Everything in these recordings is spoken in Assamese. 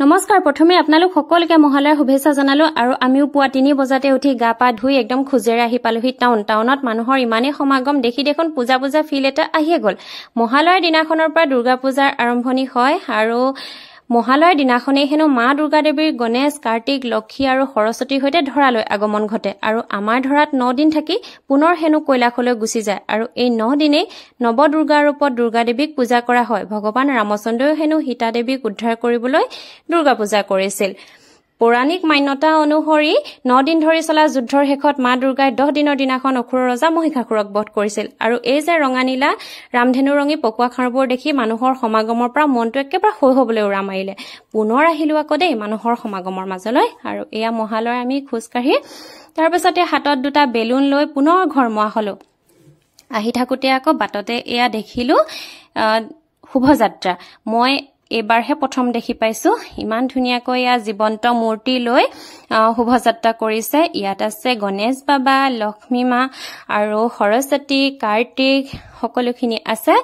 নমস্কাৰ প্ৰথমে আপোনালোক সকলোকে মহালয়াৰ শুভেচ্ছা জনালো আৰু আমিও পুৱা তিনি বজাতে উঠি গা পা ধুই একদম খোজেৰে আহি পালোহি টাউন টাউনত মানুহৰ ইমানেই সমাগম দেখি দেখোন পূজা পূজা ফিল এটা আহিয়ে গ'ল মহালয়াৰ দিনাখনৰ পৰা দুৰ্গা পূজাৰ আৰম্ভণি হয় আৰু মহালয়ৰ দিনাখনেই হেনো মা দুৰ্গা দেৱীৰ গণেশ কাৰ্তিক লক্ষী আৰু সৰস্বতীৰ সৈতে ধৰালৈ আগমন ঘটে আৰু আমাৰ ধৰাত ন দিন থাকি পুনৰ হেনো কৈলাশলৈ গুচি যায় আৰু এই ন দিনেই নৱ দুৰ্গা ৰূপত দুৰ্গাদেৱীক পূজা কৰা হয় ভগৱান ৰামচন্দ্ৰই হেনো সীতা দেৱীক উদ্ধাৰ কৰিবলৈ দুৰ্গা পূজা কৰিছিল পৌৰাণিক মান্যতা অনুসৰি ন দিন ধৰি চলা যুদ্ধৰ শেষত মা দুৰ্গাই দহ দিনৰ দিনাখন অসুৰৰ ৰজা মহিষাসুৰক বধ কৰিছিল আৰু এই যে ৰঙা নীলা ৰামধেনু ৰঙী পকোৱা খাৰবোৰ দেখি মানুহৰ সমাগমৰ পৰা মনটো একেবাৰে শৈ হবলৈ উৰা মাৰিলে পুনৰ আহিলো আকৌ দেই মানুহৰ সমাগমৰ মাজলৈ আৰু এয়া মহালয় আমি খোজকাঢ়ি তাৰপিছতে হাতত দুটা বেলুন লৈ পুনৰ ঘৰমোৱা হলো আহি থাকোঁতে আকৌ বাটতে এয়া দেখিলো শুভযাত্ৰা মই এইবাৰহে প্ৰথম দেখি পাইছো ইমান ধুনীয়াকৈ ইয়াৰ জীৱন্ত মূৰ্তি লৈ শোভাযাত্ৰা কৰিছে ইয়াত আছে গণেশ বাবা লক্ষ্মীমা আৰু সৰস্বতী কাৰ্তিক সকলোখিনি আছে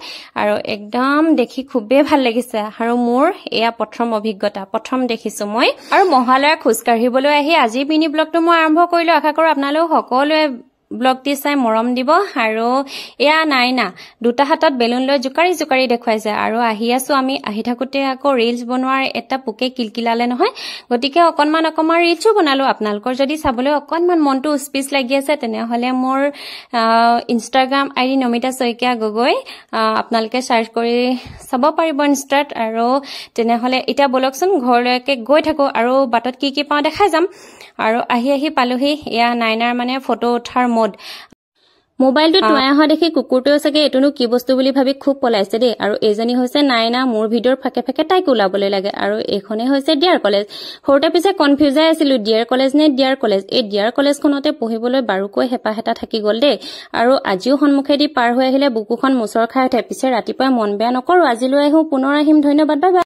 আৰু একদম দেখি খুবেই ভাল লাগিছে আৰু মোৰ এয়া প্ৰথম অভিজ্ঞতা প্ৰথম দেখিছো মই আৰু মহালয়া খোজকাঢ়িবলৈ আহি আজিৰ পিনি ব্লগটো মই আৰম্ভ কৰিলো আশা কৰো আপোনালোক সকলোৱে ব্লগটি চাই মৰম দিব আৰু এয়া নাই না দুটা হাতত বেলুন লৈ জোকাৰি জোকাৰি দেখুৱাই যায় আৰু আহি আছো আমি আহি থাকোঁতে আকৌ ৰিলচ বনোৱাৰ এটা পোকে কিলকিলালে নহয় গতিকে অকণমান অকণমান ৰিলচো বনালো আপোনালোকৰ যদি চাবলৈ অকণমান মনটো উচপিচ লাগি আছে তেনেহলে মোৰ Instagram I D Namita Saikia Gogoi আপোনালোকে চাৰ্চ কৰি চাব পাৰিব ইনষ্টাত আৰু তেনেহলে এতিয়া বলকচোন ঘৰলৈকে গৈ থাকোঁ আৰু বাটত কি কি পাওঁ দেখাই যাম আৰু আহি আহি পালোহি এয়া নাইনাৰ মানে ফটো উঠাৰ মদ মোবাইলটো টোৱাই অহা দেখি কুকুৰটোৱে চাগে এইটোনো কি বস্তু বুলি ভাবি খুব পলাইছে দেই আৰু এইজনী হৈছে নাই না মোৰ ভিডিঅ'ৰ ফাঁকে ফাঁকে তাইক ওলাবলৈ লাগে আৰু এইখনেই হৈছে ডিয়াৰ কলেজ সৰুতে পিছে কনফিউজাই আছিলো ডিয়াৰ কলেজ নে ডিয়াৰ কলেজ এই ডিয়াৰ কলেজখনতে পঢ়িবলৈ বাৰুকৈ হেঁপাহ এটা থাকি গ'ল দেই আৰু আজিও সন্মুখেদি পাৰ হৈ আহিলে বুকুখন মোচৰ খাই উঠে পিছে ৰাতিপুৱাই মন বেয়া নকৰো আজিলৈ আহোঁ পুনৰ আহিম ধন্যবাদ বাই